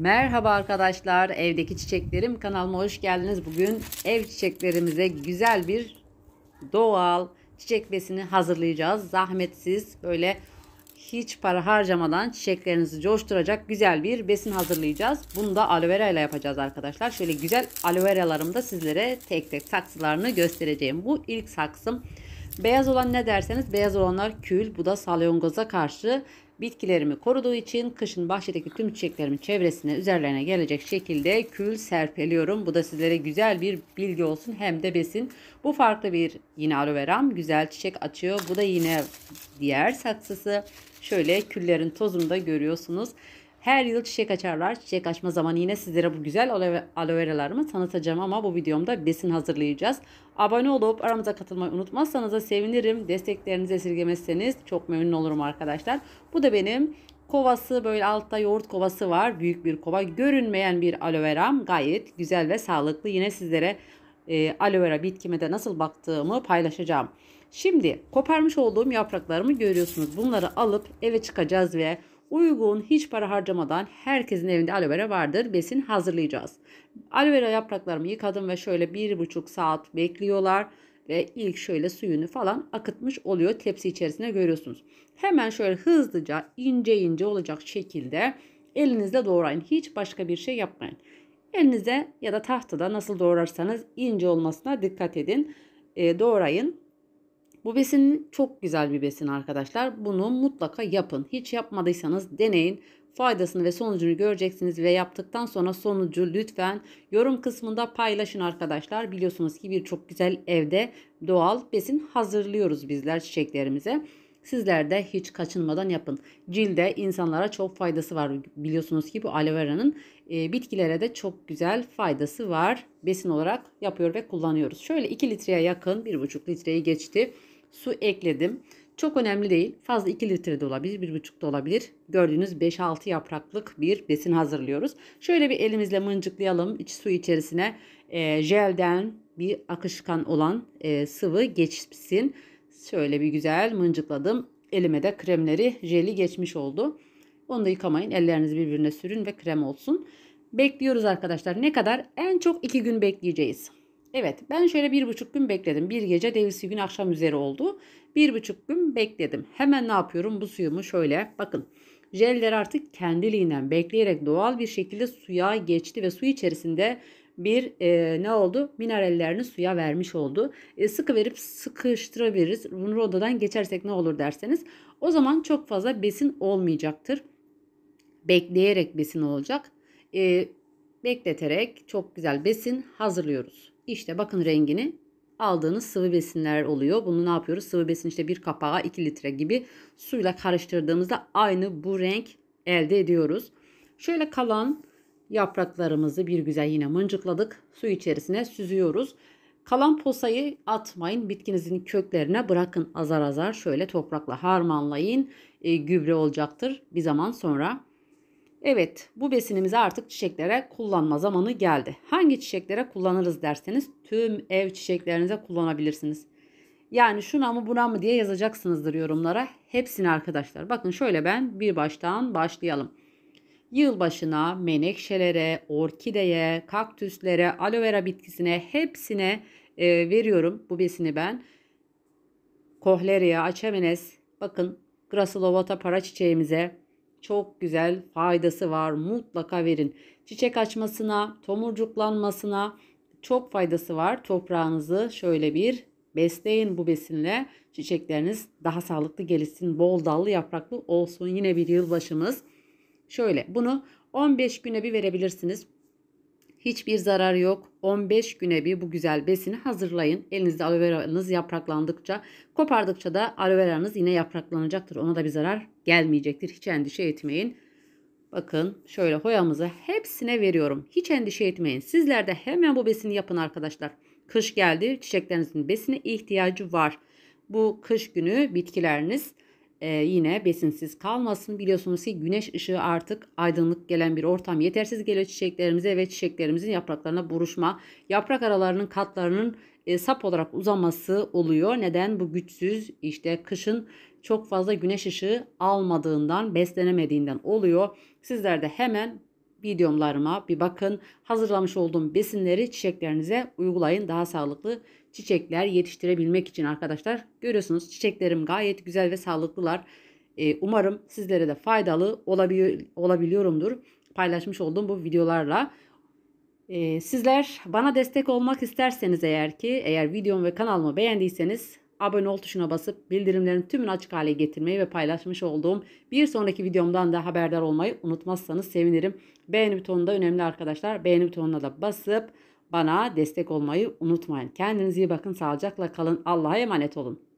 Merhaba arkadaşlar, evdeki çiçeklerim kanalıma hoş geldiniz. Bugün ev çiçeklerimize güzel bir doğal çiçek besini hazırlayacağız. Zahmetsiz, böyle hiç para harcamadan çiçeklerinizi coşturacak güzel bir besin hazırlayacağız. Bunu da aloe vera ile yapacağız arkadaşlar. Şöyle güzel aloe veralarımı da sizlere tek tek saksılarını göstereceğim. Bu ilk saksım. Beyaz olan ne derseniz beyaz olanlar kül. Bu da salyongoza karşı Bitkilerimi koruduğu için kışın bahçedeki tüm çiçeklerimin çevresine üzerlerine gelecek şekilde kül serpeliyorum. Bu da sizlere güzel bir bilgi olsun hem de besin. Bu farklı bir yine aloe veram güzel çiçek açıyor. Bu da yine diğer saksısı. Şöyle küllerin tozunu da görüyorsunuz. Her yıl çiçek açarlar. Çiçek açma zamanı yine sizlere bu güzel aloe veralarımı tanıtacağım ama bu videomda besin hazırlayacağız. Abone olup aramıza katılmayı unutmazsanız da sevinirim. Desteklerinizi esirgemezseniz çok memnun olurum arkadaşlar. Bu da benim kovası böyle altta yoğurt kovası var. Büyük bir kova. Görünmeyen bir aloe veram. Gayet güzel ve sağlıklı. Yine sizlere e, aloe vera bitkime de nasıl baktığımı paylaşacağım. Şimdi koparmış olduğum yapraklarımı görüyorsunuz. Bunları alıp eve çıkacağız ve Uygun hiç para harcamadan herkesin evinde aloe vera vardır. Besin hazırlayacağız. Aloe vera yapraklarımı yıkadım ve şöyle 1,5 saat bekliyorlar ve ilk şöyle suyunu falan akıtmış oluyor tepsi içerisinde görüyorsunuz. Hemen şöyle hızlıca ince ince olacak şekilde elinizle doğrayın. Hiç başka bir şey yapmayın. Elinize ya da tahtada nasıl doğrarsanız ince olmasına dikkat edin. E, doğrayın. Bu besin çok güzel bir besin arkadaşlar. Bunu mutlaka yapın. Hiç yapmadıysanız deneyin. Faydasını ve sonucunu göreceksiniz ve yaptıktan sonra sonucu lütfen yorum kısmında paylaşın arkadaşlar. Biliyorsunuz ki birçok güzel evde doğal besin hazırlıyoruz bizler çiçeklerimize. Sizler de hiç kaçınmadan yapın. Cilde insanlara çok faydası var. Biliyorsunuz ki bu aloe vera'nın e, bitkilere de çok güzel faydası var. Besin olarak yapıyor ve kullanıyoruz. Şöyle 2 litreye yakın 1,5 litreyi geçti. Su ekledim. Çok önemli değil. Fazla 2 litre de olabilir, 1,5 da olabilir. Gördüğünüz 5-6 yapraklık bir besin hazırlıyoruz. Şöyle bir elimizle mıncıklayalım. İç su içerisine e, jelden bir akışkan olan e, sıvı geçsin. Şöyle bir güzel mıncıkladım. Elime de kremleri jeli geçmiş oldu. Onu da yıkamayın. Ellerinizi birbirine sürün ve krem olsun. Bekliyoruz arkadaşlar. Ne kadar? En çok 2 gün bekleyeceğiz. Evet ben şöyle bir buçuk gün bekledim. Bir gece devisi gün akşam üzeri oldu. Bir buçuk gün bekledim. Hemen ne yapıyorum? Bu suyumu şöyle bakın. Jeller artık kendiliğinden bekleyerek doğal bir şekilde suya geçti ve su içerisinde bir e, ne oldu? Minerallerini suya vermiş oldu. E, sıkı verip sıkıştırabiliriz. Bunu odadan geçersek ne olur derseniz. O zaman çok fazla besin olmayacaktır. Bekleyerek besin olacak. E, bekleterek çok güzel besin hazırlıyoruz. İşte bakın rengini aldığınız sıvı besinler oluyor. Bunu ne yapıyoruz? Sıvı besin işte bir kapağa 2 litre gibi suyla karıştırdığımızda aynı bu renk elde ediyoruz. Şöyle kalan Yapraklarımızı bir güzel yine mıncıkladık. Su içerisine süzüyoruz. Kalan posayı atmayın. Bitkinizin köklerine bırakın azar azar şöyle toprakla harmanlayın. E, gübre olacaktır bir zaman sonra. Evet bu besinimizi artık çiçeklere kullanma zamanı geldi. Hangi çiçeklere kullanırız derseniz tüm ev çiçeklerinize kullanabilirsiniz. Yani şuna mı buna mı diye yazacaksınızdır yorumlara. Hepsini arkadaşlar. Bakın şöyle ben bir baştan başlayalım. Yılbaşına, menekşelere, orkideye, kaktüslere, aloe vera bitkisine hepsine e, veriyorum bu besini ben. Kohleria, açemenes, bakın Gracillovata para çiçeğimize çok güzel faydası var. Mutlaka verin. Çiçek açmasına, tomurcuklanmasına çok faydası var. Toprağınızı şöyle bir besleyin bu besinle. Çiçekleriniz daha sağlıklı gelişsin. Bol dallı yapraklı olsun. Yine bir yılbaşımız. Şöyle bunu 15 güne bir verebilirsiniz. Hiçbir zarar yok. 15 güne bir bu güzel besini hazırlayın. Elinizde aloe veranız yapraklandıkça, kopardıkça da aloe veranız yine yapraklanacaktır. Ona da bir zarar gelmeyecektir. Hiç endişe etmeyin. Bakın şöyle hoyamızı hepsine veriyorum. Hiç endişe etmeyin. Sizler de hemen bu besini yapın arkadaşlar. Kış geldi. Çiçeklerinizin besine ihtiyacı var. Bu kış günü bitkileriniz e, yine besinsiz kalmasın. Biliyorsunuz ki güneş ışığı artık aydınlık gelen bir ortam yetersiz geliyor çiçeklerimize ve çiçeklerimizin yapraklarına buruşma, yaprak aralarının katlarının e, sap olarak uzaması oluyor. Neden? Bu güçsüz işte kışın çok fazla güneş ışığı almadığından, beslenemediğinden oluyor. Sizler de hemen videomlarıma bir bakın. Hazırlamış olduğum besinleri çiçeklerinize uygulayın. Daha sağlıklı çiçekler yetiştirebilmek için arkadaşlar. Görüyorsunuz çiçeklerim gayet güzel ve sağlıklılar. E, umarım sizlere de faydalı olabiliyor, olabiliyorumdur paylaşmış olduğum bu videolarla. E, sizler bana destek olmak isterseniz eğer ki eğer videomu ve kanalımı beğendiyseniz abone ol tuşuna basıp bildirimlerin tümünü açık hale getirmeyi ve paylaşmış olduğum bir sonraki videomdan da haberdar olmayı unutmazsanız sevinirim. Beğeni butonunda önemli arkadaşlar. Beğeni butonuna da basıp bana destek olmayı unutmayın. Kendinize iyi bakın. Sağlıcakla kalın. Allah'a emanet olun.